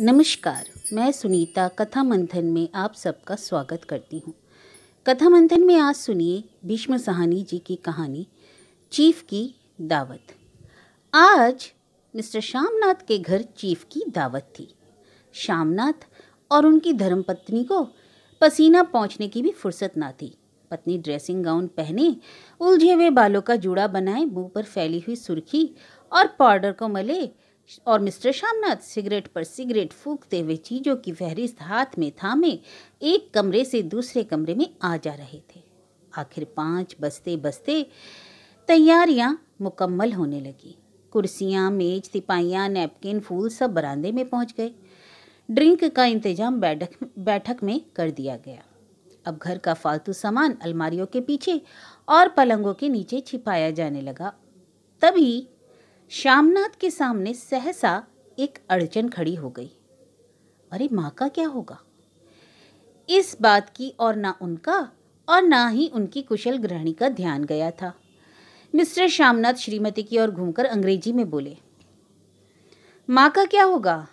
नमस्कार मैं सुनीता कथा मंथन में आप सबका स्वागत करती हूँ कथा मंथन में आज सुनिए भीष्म सहानी जी की कहानी चीफ की दावत आज मिस्टर श्यामनाथ के घर चीफ की दावत थी श्यामनाथ और उनकी धर्मपत्नी को पसीना पहुँचने की भी फुर्सत ना थी पत्नी ड्रेसिंग गाउन पहने उलझे हुए बालों का जूड़ा बनाए मुंह पर फैली हुई सुर्खी और पाउडर को मले और मिस्टर शामनाथ सिगरेट पर सिगरेट फूकते हुए चीज़ों की फहरिस्त हाथ में थामे एक कमरे से दूसरे कमरे में आ जा रहे थे आखिर पाँच बसते बसते तैयारियां मुकम्मल होने लगी कुर्सियां, मेज तिपाहियाँ नैपकिन फूल सब बरामदे में पहुंच गए ड्रिंक का इंतजाम बैठक बैठक में कर दिया गया अब घर का फालतू सामान अलमारियों के पीछे और पलंगों के नीचे छिपाया जाने लगा तभी श्यामनाथ के सामने सहसा एक अड़चन खड़ी हो गई अरे माँ का क्या होगा इस बात की और ना उनका और ना ही उनकी कुशल गृहणी का ध्यान गया था मिस्टर श्यामनाथ श्रीमती की ओर घूमकर अंग्रेजी में बोले माँ का क्या होगा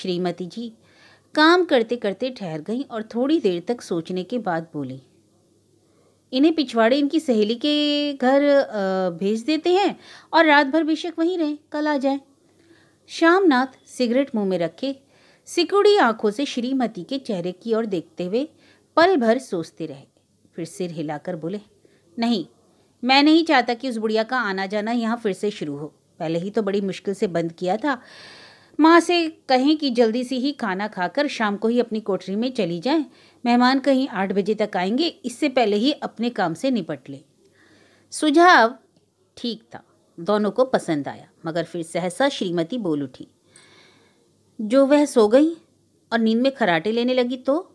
श्रीमती जी काम करते करते ठहर गई और थोड़ी देर तक सोचने के बाद बोली इन्हें पिछवाड़े इनकी सहेली के घर भेज देते हैं और रात भर बेशक वहीं रहें कल आ जाए श्यामनाथ सिगरेट मुंह में रखे सिकुड़ी आंखों से श्रीमती के चेहरे की ओर देखते हुए पल भर सोचते रहे फिर सिर हिलाकर बोले नहीं मैं नहीं चाहता कि उस बुढ़िया का आना जाना यहाँ फिर से शुरू हो पहले ही तो बड़ी मुश्किल से बंद किया था माँ से कहें कि जल्दी से ही खाना खाकर शाम को ही अपनी कोठरी में चली जाएं मेहमान कहीं आठ बजे तक आएंगे इससे पहले ही अपने काम से निपट लें सुझाव ठीक था दोनों को पसंद आया मगर फिर सहसा श्रीमती बोल उठी जो वह सो गई और नींद में खराटे लेने लगी तो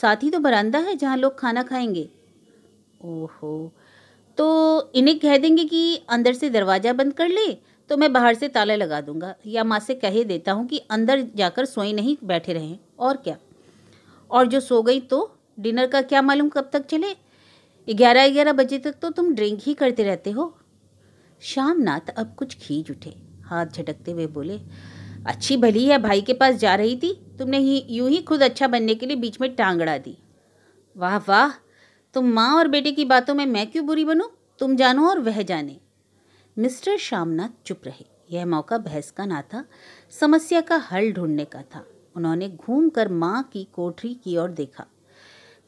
साथ ही तो बरामदा है जहाँ लोग खाना खाएंगे ओहो तो इन्हें कह देंगे कि अंदर से दरवाज़ा बंद कर ले तो मैं बाहर से ताला लगा दूंगा या माँ से कह देता हूँ कि अंदर जाकर सोई नहीं बैठे रहें और क्या और जो सो गई तो डिनर का क्या मालूम कब तक चले ग्यारह ग्यारह बजे तक तो तुम ड्रिंक ही करते रहते हो शाम नाथ अब कुछ खींच उठे हाथ झटकते हुए बोले अच्छी भली है भाई के पास जा रही थी तुमने ही यूं ही खुद अच्छा बनने के लिए बीच में टांगड़ा दी वाह वाह तुम माँ और बेटे की बातों में मैं क्यों बुरी बनूँ तुम जानो और वह जाने मिस्टर श्यामनाथ चुप रहे यह मौका बहस का ना था समस्या का हल ढूंढने का था उन्होंने घूम कर माँ की कोठरी की ओर देखा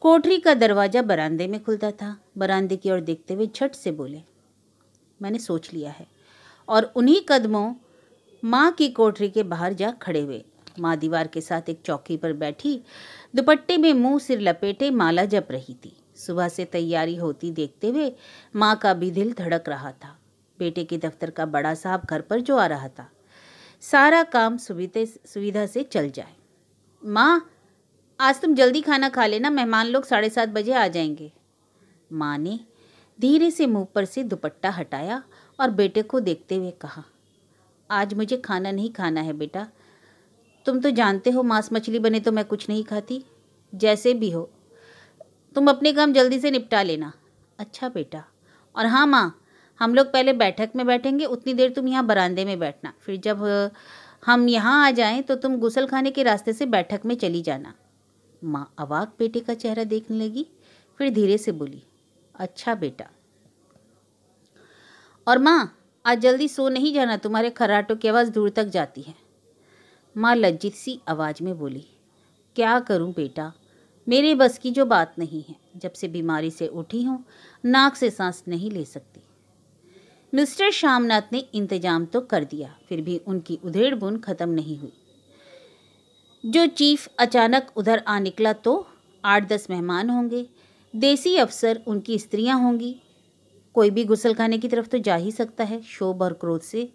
कोठरी का दरवाज़ा बरामदे में खुलता था बरामदे की ओर देखते हुए झट से बोले मैंने सोच लिया है और उन्हीं कदमों माँ की कोठरी के बाहर जा खड़े हुए माँ दीवार के साथ एक चौकी पर बैठी दुपट्टे में मुंह सिर लपेटे माला जप रही थी सुबह से तैयारी होती देखते हुए माँ का भी दिल धड़क रहा था बेटे के दफ्तर का बड़ा साहब घर पर जो आ रहा था सारा काम सुविधे सुविधा से चल जाए माँ आज तुम जल्दी खाना खा लेना मेहमान लोग साढ़े सात बजे आ जाएंगे माँ ने धीरे से मुंह पर से दुपट्टा हटाया और बेटे को देखते हुए कहा आज मुझे खाना नहीं खाना है बेटा तुम तो जानते हो मांस मछली बने तो मैं कुछ नहीं खाती जैसे भी हो तुम अपने काम जल्दी से निपटा लेना अच्छा बेटा और हाँ माँ हम लोग पहले बैठक में बैठेंगे उतनी देर तुम यहाँ बरामदे में बैठना फिर जब हम यहाँ आ जाएं तो तुम गुसल खाने के रास्ते से बैठक में चली जाना माँ अवाक बेटे का चेहरा देखने लगी फिर धीरे से बोली अच्छा बेटा और माँ आज जल्दी सो नहीं जाना तुम्हारे खराटों की आवाज़ दूर तक जाती है माँ लज्जित सी आवाज़ में बोली क्या करूँ बेटा मेरे बस की जो बात नहीं है जब से बीमारी से उठी हूँ नाक से सांस नहीं ले सकती मिस्टर श्यामनाथ ने इंतजाम तो कर दिया फिर भी उनकी उधेड़ बुन खत्म नहीं हुई जो चीफ अचानक उधर आ निकला तो आठ दस मेहमान होंगे देसी अफसर उनकी स्त्रियां होंगी कोई भी गुसल खाने की तरफ तो जा ही सकता है शोभ और क्रोध से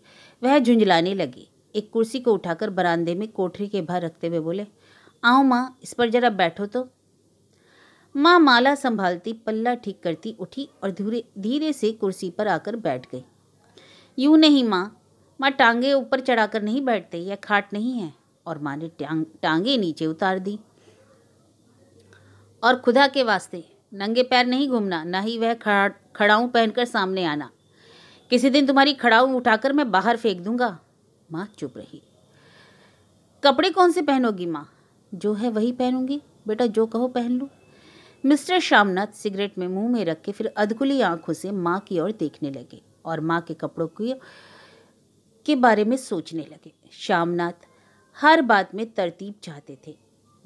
वह झुंझलाने लगी एक कुर्सी को उठाकर बरामदे में कोठरी के बाहर रखते हुए बोले आओ माँ इस पर जरा बैठो तो माँ माला संभालती पल्ला ठीक करती उठी और धीरे धीरे से कुर्सी पर आकर बैठ गई यूं नहीं माँ माँ टांगे ऊपर चढ़ाकर नहीं बैठते यह खाट नहीं है और माँ ने टांग टांगे नीचे उतार दी और खुदा के वास्ते नंगे पैर नहीं घूमना ना ही वह खड़ा खड़ाऊँ पहनकर सामने आना किसी दिन तुम्हारी खड़ाऊँ उठाकर मैं बाहर फेंक दूंगा माँ चुप रही कपड़े कौन से पहनोगी माँ जो है वही पहनूंगी बेटा जो कहो पहन लूँ मिस्टर श्यामनाथ सिगरेट में मुंह में रख के फिर अधकुली आंखों से माँ की ओर देखने लगे और माँ के कपड़ों की के बारे में सोचने लगे श्यामनाथ हर बात में तरतीब चाहते थे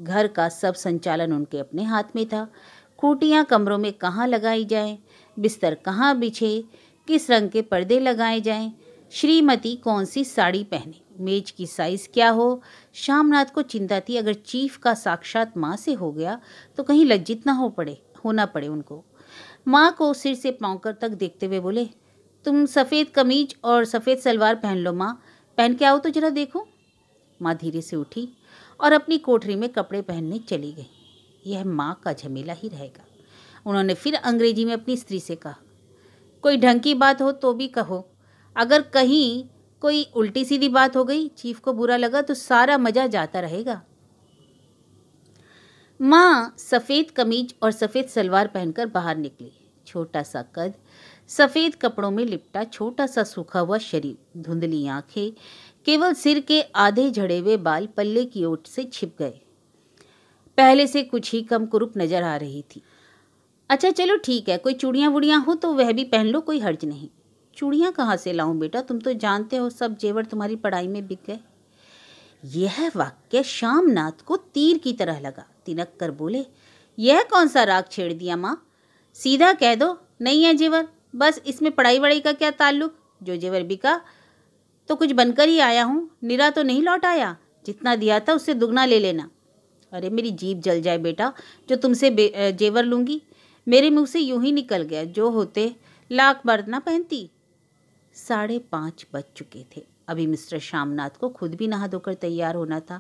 घर का सब संचालन उनके अपने हाथ में था खूटियाँ कमरों में कहाँ लगाई जाएं, बिस्तर कहाँ बिछे किस रंग के पर्दे लगाए जाएं, श्रीमती कौन सी साड़ी पहने मेज की साइज क्या हो श्यामनाथ को चिंता थी अगर चीफ का साक्षात माँ से हो गया तो कहीं लज्जित ना हो पड़े होना पड़े उनको माँ को सिर से पाँवकर तक देखते हुए बोले तुम सफ़ेद कमीज और सफ़ेद सलवार पहन लो माँ पहन के आओ तो जरा देखो माँ धीरे से उठी और अपनी कोठरी में कपड़े पहनने चली गई यह माँ का झमेला ही रहेगा उन्होंने फिर अंग्रेजी में अपनी स्त्री से कहा कोई ढंग की बात हो तो भी कहो अगर कहीं कोई उल्टी सीधी बात हो गई चीफ को बुरा लगा तो सारा मज़ा जाता रहेगा माँ सफ़ेद कमीज और सफ़ेद सलवार पहनकर बाहर निकली छोटा सा कद सफ़ेद कपड़ों में लिपटा छोटा सा सूखा हुआ शरीर धुंधली आंखें केवल सिर के आधे झड़े हुए बाल पल्ले की ओट से छिप गए पहले से कुछ ही कम कुरूप नज़र आ रही थी अच्छा चलो ठीक है कोई चूड़ियाँ वूड़ियाँ हो तो वह भी पहन लो कोई हर्ज नहीं चूड़ियाँ कहाँ से लाऊं बेटा तुम तो जानते हो सब जेवर तुम्हारी पढ़ाई में बिक गए यह वाक्य श्यामनाथ को तीर की तरह लगा तिनक कर बोले यह कौन सा राग छेड़ दिया माँ सीधा कह दो नहीं है जेवर बस इसमें पढ़ाई वढ़ाई का क्या ताल्लुक जो जेवर बिका तो कुछ बनकर ही आया हूँ निरा तो नहीं लौट आया जितना दिया था उससे दुगना ले लेना अरे मेरी जीप जल जाए बेटा जो तुमसे जेवर लूँगी मेरे मुँह से यूं ही निकल गया जो होते लाख मर्द ना पहनती साढ़े पाँच बज चुके थे अभी मिस्टर श्यामनाथ को खुद भी नहा धोकर तैयार होना था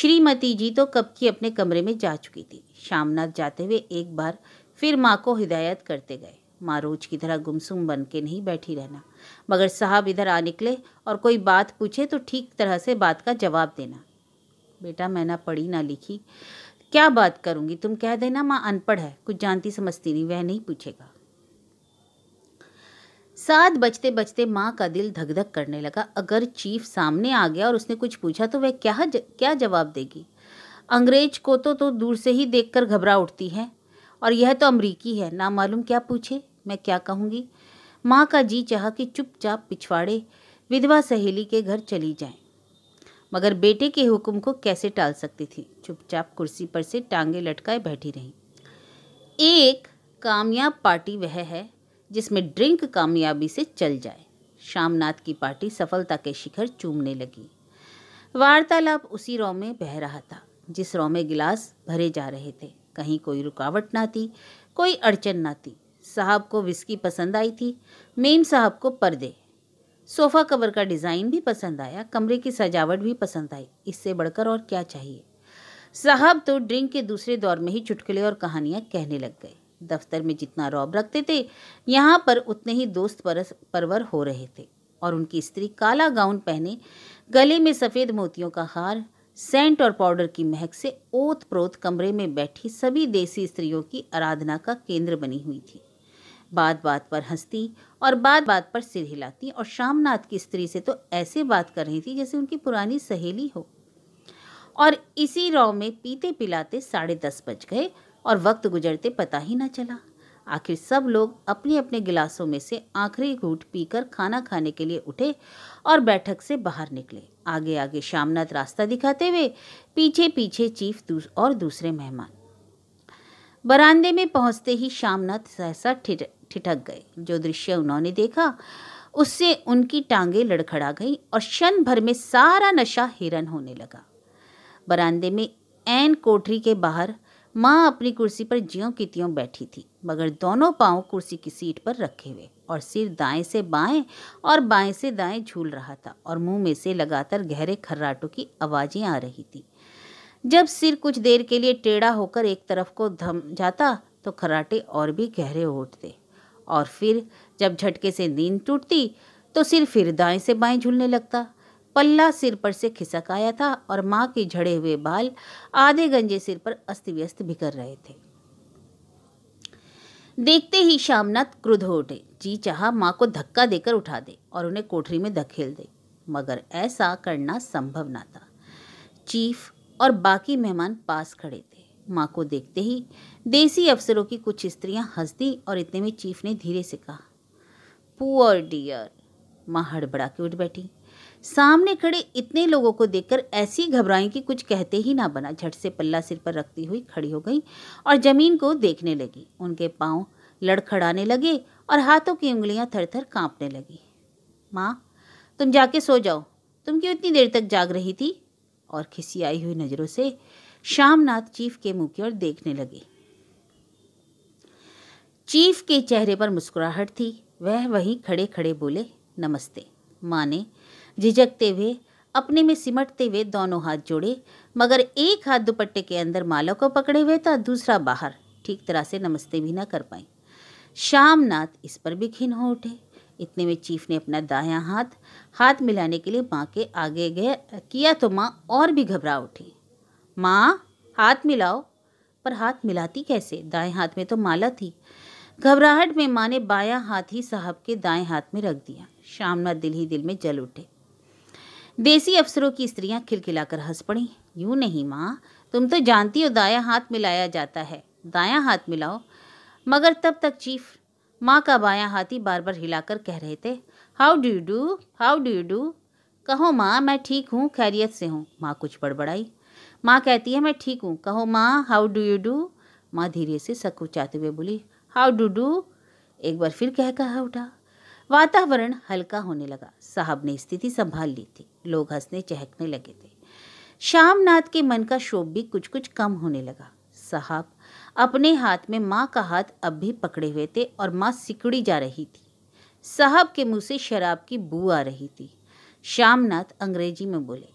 श्रीमती जी तो कब की अपने कमरे में जा चुकी थी श्यामनाथ जाते हुए एक बार फिर माँ को हिदायत करते गए माँ रोज की तरह गुमसुम बन के नहीं बैठी रहना मगर साहब इधर आ निकले और कोई बात पूछे तो ठीक तरह से बात का जवाब देना बेटा मैं ना पढ़ी ना लिखी क्या बात करूँगी तुम कह देना माँ अनपढ़ है कुछ जानती समझती नहीं वह नहीं पूछेगा सात बजते बजते माँ का दिल धक करने लगा अगर चीफ सामने आ गया और उसने कुछ पूछा तो वह क्या ज, क्या जवाब देगी अंग्रेज को तो तो दूर से ही देखकर घबरा उठती है और यह तो अमरीकी है ना मालूम क्या पूछे मैं क्या कहूँगी माँ का जी चाह कि चुपचाप पिछवाड़े विधवा सहेली के घर चली जाएं मगर बेटे के हुक्म को कैसे टाल सकती थी चुपचाप कुर्सी पर से टांगे लटकाए बैठी रही एक कामयाब पार्टी वह है जिसमें ड्रिंक कामयाबी से चल जाए शामनाथ की पार्टी सफलता के शिखर चूमने लगी वार्तालाप उसी रॉ में बह रहा था जिस रॉ में गिलास भरे जा रहे थे कहीं कोई रुकावट ना थी कोई अड़चन ना थी साहब को विस्की पसंद आई थी मेम साहब को पर्दे सोफ़ा कवर का डिज़ाइन भी पसंद आया कमरे की सजावट भी पसंद आई इससे बढ़कर और क्या चाहिए साहब तो ड्रिंक के दूसरे दौर में ही चुटकुले और कहानियाँ कहने लग गए दफ्तर में जितना रौब रखते थे यहाँ पर उतने ही दोस्त परस परवर हो रहे थे और उनकी स्त्री काला गाउन पहने गले में सफ़ेद मोतियों का हार सेंट और पाउडर की महक से ओत प्रोत कमरे में बैठी सभी देसी स्त्रियों की आराधना का केंद्र बनी हुई थी बात बात पर हंसती और बात बात पर सिर हिलाती और शामनाथ की स्त्री से तो ऐसे बात कर रही थी जैसे उनकी पुरानी सहेली हो और इसी रॉ में पीते पिलाते साढ़े दस बज गए और वक्त गुजरते पता ही ना चला आखिर सब लोग अपने अपने गिलासों में से आखिरी घूट पीकर खाना खाने के लिए उठे और बैठक से बाहर निकले आगे आगे शामनाथ रास्ता दिखाते हुए पीछे पीछे चीफ दूस और दूसरे मेहमान बरामदे में पहुंचते ही शामनाथ सहसा ठिठक गए जो दृश्य उन्होंने देखा उससे उनकी टांगे लड़खड़ा गई और क्षण भर में सारा नशा हिरन होने लगा बरामदे में एन कोठरी के बाहर माँ अपनी कुर्सी पर ज्यों की त्यों बैठी थी मगर दोनों पाँव कुर्सी की सीट पर रखे हुए और सिर दाएं से बाएं और बाएं से दाएं झूल रहा था और मुंह में से लगातार गहरे खर्राटों की आवाज़ें आ रही थी जब सिर कुछ देर के लिए टेढ़ा होकर एक तरफ को धम जाता तो खर्राटे और भी गहरे उठते और फिर जब झटके से नींद टूटती तो सिर फिर दाएं से बाएं झूलने लगता पल्ला सिर पर से खिसक आया था और माँ के झड़े हुए बाल आधे गंजे सिर पर अस्त व्यस्त बिखर रहे थे देखते ही श्यामनाथ क्रुद्ध हो उठे जी चाह माँ को धक्का देकर उठा दे और उन्हें कोठरी में धकेल दे मगर ऐसा करना संभव ना था चीफ और बाकी मेहमान पास खड़े थे माँ को देखते ही देसी अफसरों की कुछ स्त्रियाँ हंस दी और इतने में चीफ ने धीरे से कहा पुअर डियर माँ हड़बड़ा के उठ बैठी सामने खड़े इतने लोगों को देखकर ऐसी घबराई कि कुछ कहते ही ना बना झट से पल्ला सिर पर रखती हुई खड़ी हो गई और जमीन को देखने लगी उनके पांव लड़खड़ाने लगे और हाथों की उंगलियां थर थर कांपने लगी माँ तुम जाके सो जाओ तुम क्यों इतनी देर तक जाग रही थी और खिसी आई हुई नज़रों से श्यामनाथ चीफ के मुंह की ओर देखने लगे चीफ के चेहरे पर मुस्कुराहट थी वह वहीं खड़े खड़े बोले नमस्ते माँ ने झिझकते हुए अपने में सिमटते हुए दोनों हाथ जोड़े मगर एक हाथ दुपट्टे के अंदर माला को पकड़े हुए था दूसरा बाहर ठीक तरह से नमस्ते भी ना कर पाई नाथ इस पर भी खिन हो उठे इतने में चीफ ने अपना दायां हाथ हाथ मिलाने के लिए माँ के आगे गए किया तो माँ और भी घबरा उठी माँ हाथ मिलाओ पर हाथ मिलाती कैसे दाएं हाथ में तो माला थी घबराहट में माँ ने बायां हाथ ही साहब के दाएं हाथ में रख दिया श्यामनाथ दिल ही दिल में जल उठे देसी अफसरों की स्त्रियां खिलखिलाकर हंस पड़ी यूं नहीं माँ तुम तो जानती हो दाया हाथ मिलाया जाता है दाया हाथ मिलाओ मगर तब तक चीफ माँ का बाया हाथ ही बार बार हिलाकर कह रहे थे how do you do how do you do कहो माँ मैं ठीक हूँ खैरियत से हूँ माँ कुछ बड़बड़ाई माँ कहती है मैं ठीक हूँ कहो माँ हाउ डू यू डू माँ धीरे से सकुचाते हुए बोली हाउ डू डू एक बार फिर कह कहा उठा वातावरण हल्का होने लगा साहब ने स्थिति संभाल ली थी लोग हंसने चहकने लगे थे श्यामनाथ के मन का शोभ भी कुछ कुछ कम होने लगा साहब अपने हाथ में माँ का हाथ अब भी पकड़े हुए थे और माँ सिकुड़ी जा रही थी साहब के मुंह से शराब की बू आ रही थी श्यामनाथ अंग्रेजी में बोले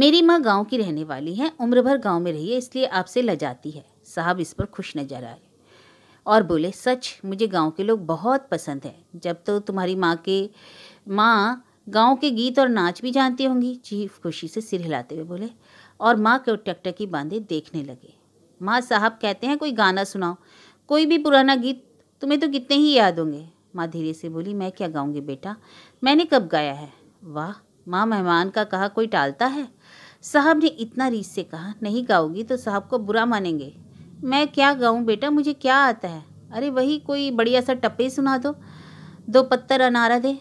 मेरी माँ गांव की रहने वाली है उम्र भर गांव में रही है इसलिए आपसे लजाती है साहब इस पर खुश नजर आए और बोले सच मुझे गांव के लोग बहुत पसंद हैं जब तो तुम्हारी माँ के माँ गांव के गीत और नाच भी जानती होंगी चीफ खुशी से सिर हिलाते हुए बोले और माँ को टकटकी बांधे देखने लगे माँ साहब कहते हैं कोई गाना सुनाओ कोई भी पुराना गीत तुम्हें तो कितने ही याद होंगे माँ धीरे से बोली मैं क्या गाऊंगी बेटा मैंने कब गाया है वाह माँ मेहमान का कहा कोई टालता है साहब ने इतना रीस से कहा नहीं गाओगी तो साहब को बुरा मानेंगे मैं क्या गाऊँ बेटा मुझे क्या आता है अरे वही कोई बढ़िया सा टप्पे सुना दो दो पत्तर अनारा दे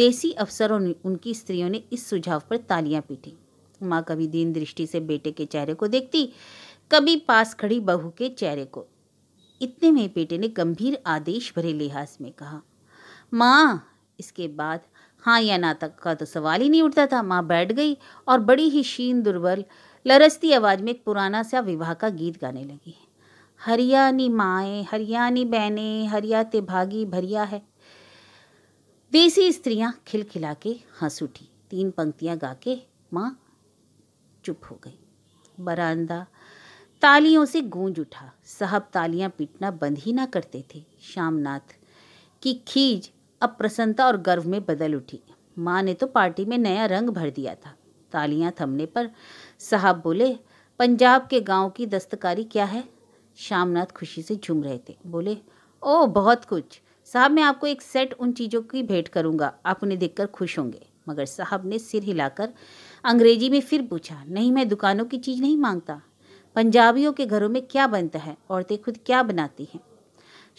देसी अफसरों ने उनकी स्त्रियों ने इस सुझाव पर तालियां पीटी माँ कभी दीन दृष्टि से बेटे के चेहरे को देखती कभी पास खड़ी बहू के चेहरे को इतने में बेटे ने गंभीर आदेश भरे लिहाज में कहा माँ इसके बाद हाँ या ना तक का तो सवाल ही नहीं उठता था माँ बैठ गई और बड़ी ही शीन दुर्बल लरसती आवाज़ में एक पुराना सा विवाह का गीत गाने लगी हरियाणी माए हरियाणी बहने हरिया ते भागी भरिया है देसी स्त्रियां खिलखिला के हंस उठी तीन पंक्तियां गा के माँ चुप हो गई बरांदा तालियों से गूंज उठा साहब तालियां पीटना बंद ही ना करते थे श्यामनाथ की खीज अब प्रसन्नता और गर्व में बदल उठी माँ ने तो पार्टी में नया रंग भर दिया था तालियां थमने पर साहब बोले पंजाब के गांव की दस्तकारी क्या है श्यामनाथ खुशी से झूम रहे थे बोले ओह बहुत कुछ साहब मैं आपको एक सेट उन चीज़ों की भेंट करूंगा आप उन्हें देखकर खुश होंगे मगर साहब ने सिर हिलाकर अंग्रेजी में फिर पूछा नहीं मैं दुकानों की चीज़ नहीं मांगता पंजाबियों के घरों में क्या बनता है औरतें खुद क्या बनाती हैं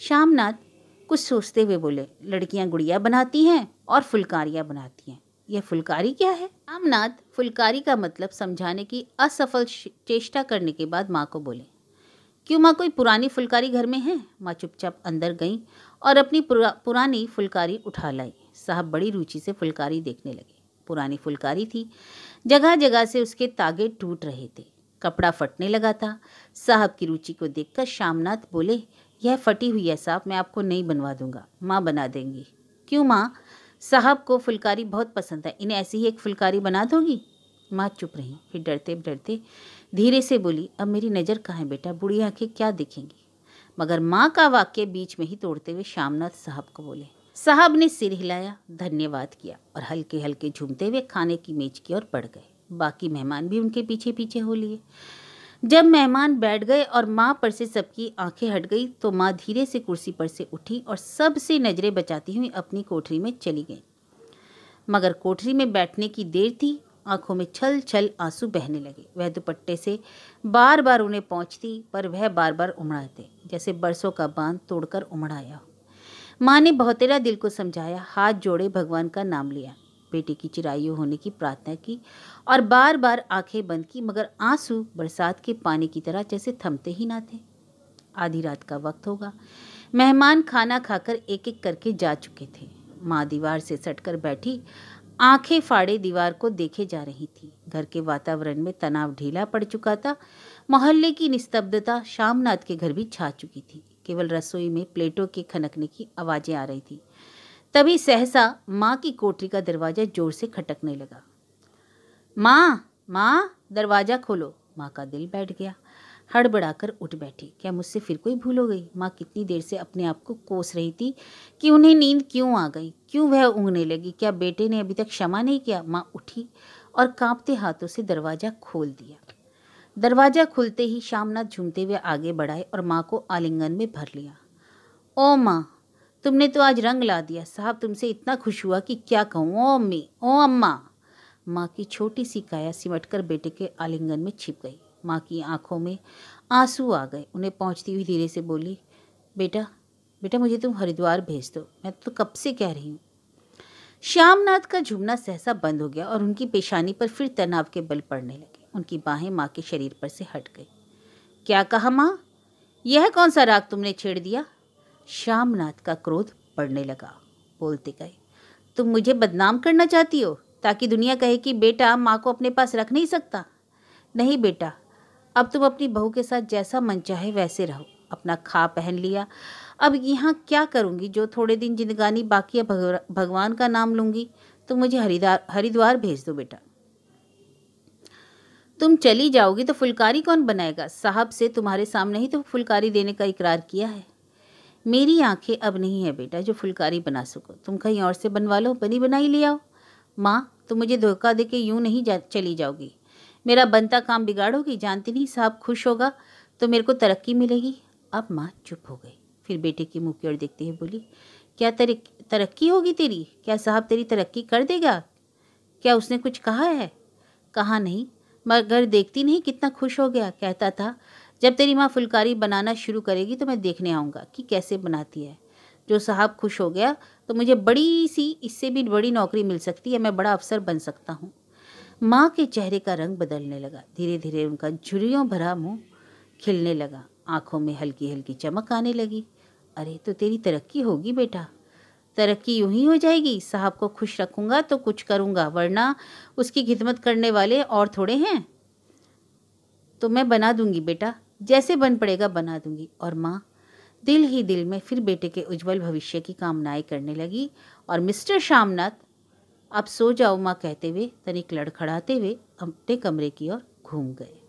श्यामनाथ कुछ सोचते हुए बोले लड़कियां गुड़िया बनाती हैं और फुलकारियाँ बनाती हैं यह फुलकारी क्या है आमनाथ फुलकारी का मतलब समझाने की असफल चेष्टा करने के बाद माँ को बोले क्यों माँ कोई पुरानी फुलकारी घर में है माँ चुपचाप अंदर गई और अपनी पुरा, पुरानी फुलकारी उठा लाई साहब बड़ी रुचि से फुलकारी देखने लगे पुरानी फुलकारी थी जगह जगह से उसके तागे टूट रहे थे कपड़ा फटने लगा था साहब की रुचि को देखकर श्यामनाथ बोले यह फटी हुई है साहब मैं आपको नहीं बनवा दूंगा माँ बना देंगी क्यों माँ साहब को फुलकारी बहुत पसंद है इन्हें ऐसी ही एक फुलकारी बना दोगी माँ चुप रही फिर डरते डरते धीरे से बोली अब मेरी नज़र कहाँ है बेटा बूढ़ी आँखें क्या दिखेंगी मगर माँ का वाक्य बीच में ही तोड़ते हुए श्यामनाथ साहब को बोले साहब ने सिर हिलाया धन्यवाद किया और हल्के हल्के झूमते हुए खाने की मेज की ओर पड़ गए बाकी मेहमान भी उनके पीछे पीछे हो लिए जब मेहमान बैठ गए और माँ पर से सबकी आंखें हट गई तो माँ धीरे से कुर्सी पर से उठी और सबसे नज़रें बचाती हुई अपनी कोठरी में चली गई मगर कोठरी में बैठने की देर थी आंखों में छल छल आंसू बहने लगे वह दुपट्टे से बार बार उन्हें पहुंचती पर वह बार बार उमड़ाते जैसे बरसों का बांध तोड़कर उमड़ाया माँ ने बहुतेरा दिल को समझाया हाथ जोड़े भगवान का नाम लिया बेटे की चिरायु होने की प्रार्थना की और बार बार आंखें बंद की मगर आंसू बरसात के पानी की तरह जैसे थमते ही ना थे आधी रात का वक्त होगा मेहमान खाना खाकर एक एक करके जा चुके थे माँ दीवार से सटकर बैठी आंखें फाड़े दीवार को देखे जा रही थी घर के वातावरण में तनाव ढीला पड़ चुका था मोहल्ले की निस्तब्धता शामनाथ के घर भी छा चुकी थी केवल रसोई में प्लेटों के खनकने की आवाज़ें आ रही थी तभी सहसा माँ की कोठरी का दरवाज़ा जोर से खटकने लगा माँ माँ दरवाज़ा खोलो माँ का दिल बैठ गया हड़बड़ाकर उठ बैठी क्या मुझसे फिर कोई भूल हो गई माँ कितनी देर से अपने आप को कोस रही थी कि उन्हें नींद क्यों आ गई क्यों वह ऊँगने लगी क्या बेटे ने अभी तक क्षमा नहीं किया माँ उठी और कांपते हाथों से दरवाज़ा खोल दिया दरवाज़ा खुलते ही शामनाथ झूमते हुए आगे बढ़ाए और माँ को आलिंगन में भर लिया ओ माँ तुमने तो आज रंग ला दिया साहब तुमसे इतना खुश हुआ कि क्या कहूँ ओ अम्मी ओ अम्मा माँ की छोटी सी काया सिमट कर बेटे के आलिंगन में छिप गई माँ की आंखों में आंसू आ गए उन्हें पहुँचती हुई धीरे से बोली बेटा बेटा मुझे तुम हरिद्वार भेज दो मैं तो कब से कह रही हूँ श्यामनाथ का झुमना सहसा बंद हो गया और उनकी पेशानी पर फिर तनाव के बल पड़ने लगे उनकी बाहें माँ के शरीर पर से हट गई क्या कहा माँ यह कौन सा राग तुमने छेड़ दिया श्यामनाथ का क्रोध बढ़ने लगा बोलते गए तुम मुझे बदनाम करना चाहती हो ताकि दुनिया कहे कि बेटा माँ को अपने पास रख नहीं सकता नहीं बेटा अब तुम अपनी बहू के साथ जैसा मन चाहे वैसे रहो अपना खा पहन लिया अब यहाँ क्या करूँगी जो थोड़े दिन जिंदगानी बाकी है भगवान का नाम लूँगी तो मुझे हरिद्वार हरिद्वार भेज दो बेटा तुम चली जाओगी तो फुलकारी कौन बनाएगा साहब से तुम्हारे सामने ही तो फुलकारी देने का इकरार किया है मेरी आंखें अब नहीं है बेटा जो फुलकारी बना सको तुम कहीं और से बनवा लो बनी बनाई ले आओ माँ तुम मुझे धोखा दे के यूँ नहीं जा चली जाओगी मेरा बनता काम बिगाड़ोगी जानती नहीं साहब खुश होगा तो मेरे को तरक्की मिलेगी अब माँ चुप हो गई फिर बेटे की मुँह की ओर देखते हुए बोली क्या तरक्की होगी तेरी क्या साहब तेरी तरक्की कर देगा क्या उसने कुछ कहा है कहा नहीं मगर देखती नहीं कितना खुश हो गया कहता था जब तेरी माँ फुलकारी बनाना शुरू करेगी तो मैं देखने आऊँगा कि कैसे बनाती है जो साहब खुश हो गया तो मुझे बड़ी सी इससे भी बड़ी नौकरी मिल सकती है मैं बड़ा अफसर बन सकता हूँ माँ के चेहरे का रंग बदलने लगा धीरे धीरे उनका झुरियों भरा मुँह खिलने लगा आँखों में हल्की हल्की चमक आने लगी अरे तो तेरी तरक्की होगी बेटा तरक्की यूं ही हो जाएगी साहब को खुश रखूँगा तो कुछ करूँगा वरना उसकी खिदमत करने वाले और थोड़े हैं तो मैं बना दूंगी बेटा जैसे बन पड़ेगा बना दूंगी और माँ दिल ही दिल में फिर बेटे के उज्जवल भविष्य की कामनाएं करने लगी और मिस्टर श्यामनाथ अब सो जाओ माँ कहते हुए तनिक लड़खड़ाते हुए अपने कमरे की ओर घूम गए